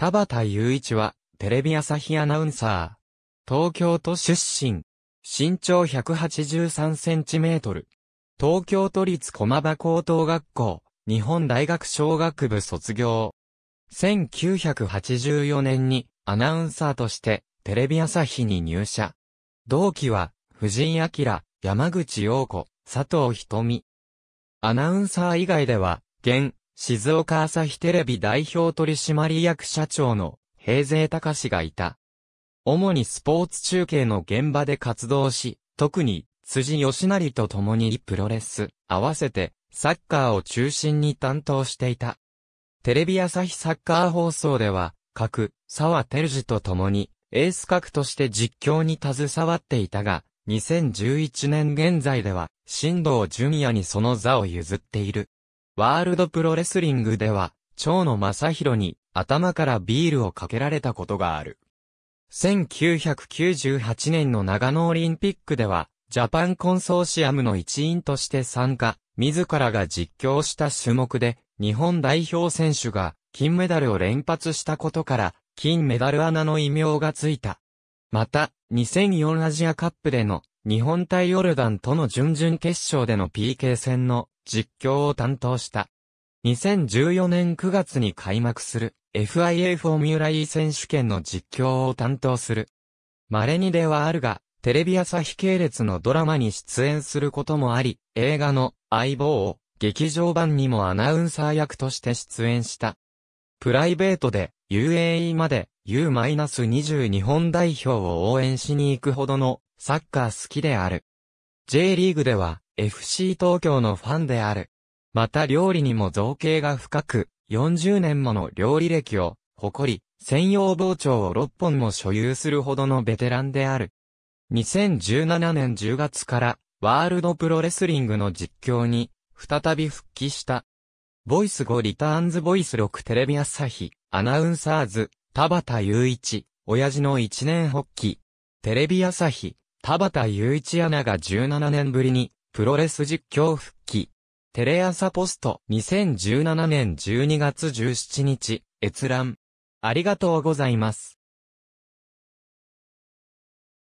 田畑雄一は、テレビ朝日アナウンサー。東京都出身。身長183センチメートル。東京都立駒場高等学校、日本大学小学部卒業。1984年にアナウンサーとしてテレビ朝日に入社。同期は藤井明、山口陽子、佐藤瞳。アナウンサー以外では、現、静岡朝日テレビ代表取締役社長の平勢隆がいた。主にスポーツ中継の現場で活動し、特に辻義成と共にプロレス、合わせてサッカーを中心に担当していた。テレビ朝日サッカー放送では、各、沢照次と共に、エース格として実況に携わっていたが、2011年現在では、新藤淳也にその座を譲っている。ワールドプロレスリングでは、蝶野正宏に頭からビールをかけられたことがある。1998年の長野オリンピックでは、ジャパンコンソーシアムの一員として参加、自らが実況した種目で、日本代表選手が金メダルを連発したことから、金メダル穴の異名がついた。また、2004アジアカップでの日本対ヨルダンとの準々決勝での PK 戦の実況を担当した。2014年9月に開幕する FIA フォーミュラ E 選手権の実況を担当する。稀にではあるが、テレビ朝日系列のドラマに出演することもあり、映画の相棒を劇場版にもアナウンサー役として出演した。プライベートで UAE まで u 2日本代表を応援しに行くほどのサッカー好きである。J リーグでは FC 東京のファンである。また料理にも造形が深く、40年もの料理歴を誇り、専用包丁を6本も所有するほどのベテランである。2017年10月からワールドプロレスリングの実況に再び復帰した。ボイス5リターンズボイス6テレビ朝日アナウンサーズ田畑雄一親父の一年発起テレビ朝日田畑雄一アナが17年ぶりに、プロレス実況復帰。テレ朝ポスト2017年12月17日、閲覧。ありがとうございます。